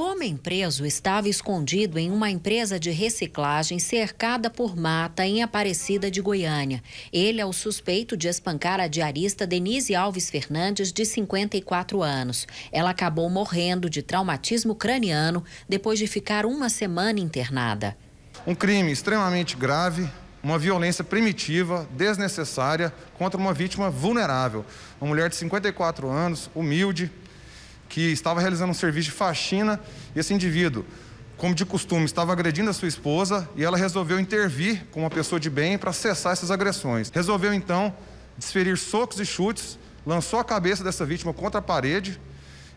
O homem preso estava escondido em uma empresa de reciclagem cercada por mata em Aparecida de Goiânia. Ele é o suspeito de espancar a diarista Denise Alves Fernandes, de 54 anos. Ela acabou morrendo de traumatismo craniano depois de ficar uma semana internada. Um crime extremamente grave, uma violência primitiva, desnecessária, contra uma vítima vulnerável. Uma mulher de 54 anos, humilde, que estava realizando um serviço de faxina e esse indivíduo, como de costume, estava agredindo a sua esposa e ela resolveu intervir com uma pessoa de bem para cessar essas agressões. Resolveu então desferir socos e chutes, lançou a cabeça dessa vítima contra a parede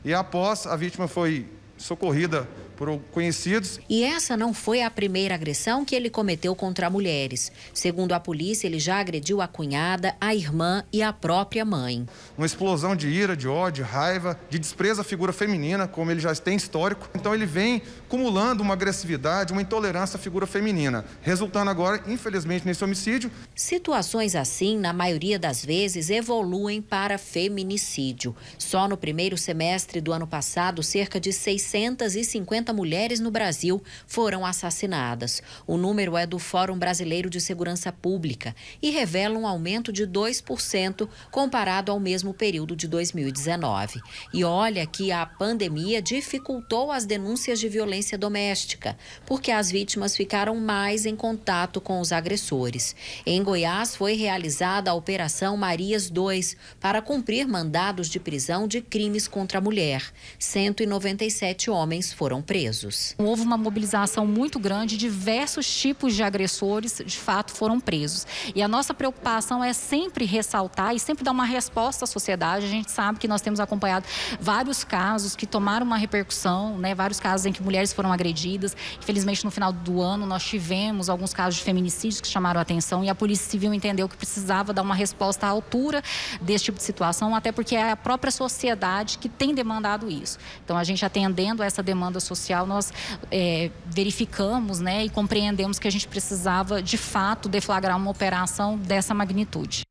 e após a vítima foi socorrida por conhecidos. E essa não foi a primeira agressão que ele cometeu contra mulheres. Segundo a polícia, ele já agrediu a cunhada, a irmã e a própria mãe. Uma explosão de ira, de ódio, raiva, de desprezo à figura feminina, como ele já tem histórico. Então ele vem acumulando uma agressividade, uma intolerância à figura feminina, resultando agora, infelizmente, nesse homicídio. Situações assim, na maioria das vezes, evoluem para feminicídio. Só no primeiro semestre do ano passado, cerca de 650 mulheres no Brasil foram assassinadas. O número é do Fórum Brasileiro de Segurança Pública e revela um aumento de 2% comparado ao mesmo período de 2019. E olha que a pandemia dificultou as denúncias de violência doméstica, porque as vítimas ficaram mais em contato com os agressores. Em Goiás foi realizada a Operação Marias 2 para cumprir mandados de prisão de crimes contra a mulher. 197 homens foram presos presos. Houve uma mobilização muito grande, diversos tipos de agressores de fato foram presos. E a nossa preocupação é sempre ressaltar e sempre dar uma resposta à sociedade. A gente sabe que nós temos acompanhado vários casos que tomaram uma repercussão, né? vários casos em que mulheres foram agredidas. Infelizmente, no final do ano, nós tivemos alguns casos de feminicídios que chamaram a atenção e a Polícia Civil entendeu que precisava dar uma resposta à altura desse tipo de situação, até porque é a própria sociedade que tem demandado isso. Então, a gente atendendo a essa demanda social, Social, nós é, verificamos né, e compreendemos que a gente precisava, de fato, deflagrar uma operação dessa magnitude.